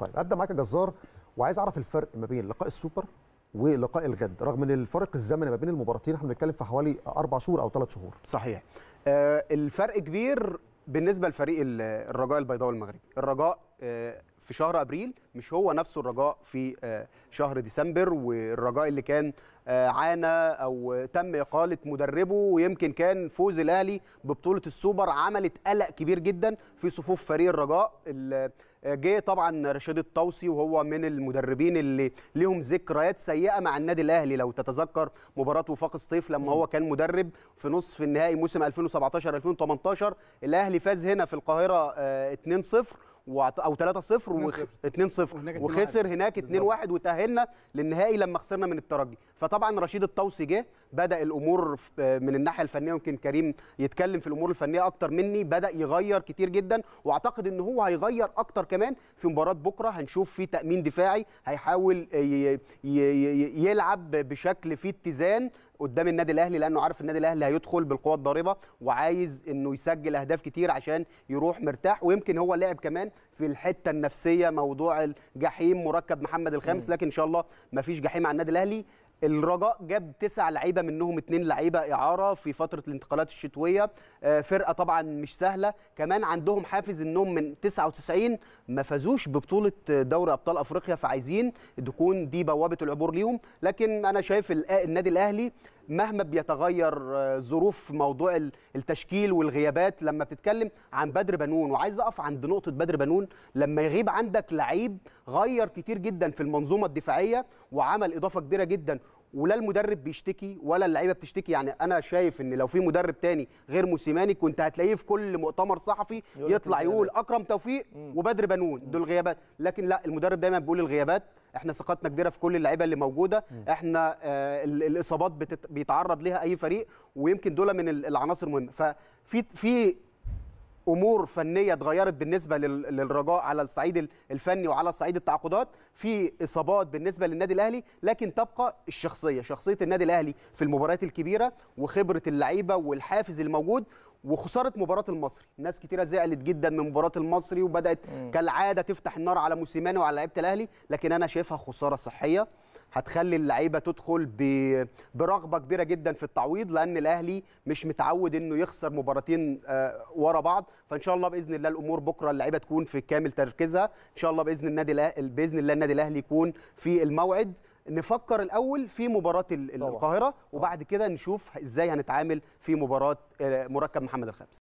طيب ابدا معاك يا جزار وعايز اعرف الفرق ما بين لقاء السوبر ولقاء الغد رغم ان الفرق الزمني ما بين المباراتين احنا بنتكلم في حوالي اربع شهور او ثلاث شهور صحيح آه الفرق كبير بالنسبه لفريق الرجاء البيضاوي المغربي الرجاء آه في شهر ابريل مش هو نفسه الرجاء في آه، شهر ديسمبر والرجاء اللي كان آه، عانى او تم اقاله مدربه ويمكن كان فوز الاهلي ببطوله السوبر عملت قلق كبير جدا في صفوف فريق الرجاء آه، جه طبعا رشيد الطوسي وهو من المدربين اللي لهم ذكريات سيئه مع النادي الاهلي لو تتذكر مباراه وفاق الصيف لما هو كان مدرب في نصف النهائي موسم 2017 2018 الاهلي فاز هنا في القاهره 2-0 او 3 0 و 2 0 وخسر هناك 2 1 وتاهلنا للنهائي لما خسرنا من الترجي فطبعا رشيد الطوسي جه بدا الامور من الناحيه الفنيه يمكن كريم يتكلم في الامور الفنيه اكتر مني بدا يغير كتير جدا واعتقد ان هو هيغير اكتر كمان في مباراه بكره هنشوف في تامين دفاعي هيحاول يلعب بشكل فيه اتزان قدام النادي الاهلي لانه عارف النادي الاهلي هيدخل بالقوه الضاربه وعايز انه يسجل اهداف كتير عشان يروح مرتاح ويمكن هو لعب كمان في الحته النفسيه موضوع الجحيم مركب محمد الخامس لكن ان شاء الله ما فيش جحيم على النادي الاهلي الرجاء جاب تسع لعيبه منهم اثنين لعيبه اعاره في فتره الانتقالات الشتويه آه، فرقه طبعا مش سهله كمان عندهم حافز انهم من 99 ما فازوش ببطوله دوري ابطال افريقيا فعايزين تكون دي بوابه العبور ليهم لكن انا شايف النادي الاهلي مهما بيتغير آه، ظروف موضوع التشكيل والغيابات لما بتتكلم عن بدر بنون وعايز اقف عند نقطه بدر بنون لما يغيب عندك لعيب غير كتير جدا في المنظومه الدفاعيه وعمل اضافه كبيره جدا ولا المدرب بيشتكي ولا اللعيبه بتشتكي يعني انا شايف ان لو في مدرب تاني غير موسيماني كنت هتلاقيه في كل مؤتمر صحفي يطلع يقول اكرم توفيق وبدر بنون دول غيابات لكن لا المدرب دايما بيقول الغيابات احنا ثقتنا كبيره في كل اللعيبه اللي موجوده احنا آه الاصابات بيتعرض ليها اي فريق ويمكن دول من العناصر المهمه ففي في امور فنيه اتغيرت بالنسبه للرجاء على الصعيد الفني وعلى صعيد التعاقدات في اصابات بالنسبه للنادي الاهلي لكن تبقى الشخصيه شخصيه النادي الاهلي في المباريات الكبيره وخبره اللعيبه والحافز الموجود وخساره مباراه المصري ناس كتيره زعلت جدا من مباراه المصري وبدات مم. كالعاده تفتح النار على موسيماني وعلى لعيبه الاهلي لكن انا شايفها خساره صحيه هتخلي اللعيبه تدخل ب... برغبه كبيره جدا في التعويض لان الاهلي مش متعود انه يخسر مباراتين آه، ورا بعض فان شاء الله باذن الله الامور بكره اللعيبه تكون في كامل تركيزها ان شاء الله باذن النادي باذن الله النادي الاهلي يكون في الموعد نفكر الاول في مباراه القاهره وبعد كده نشوف ازاي هنتعامل في مباراه آه، مركب محمد الخامس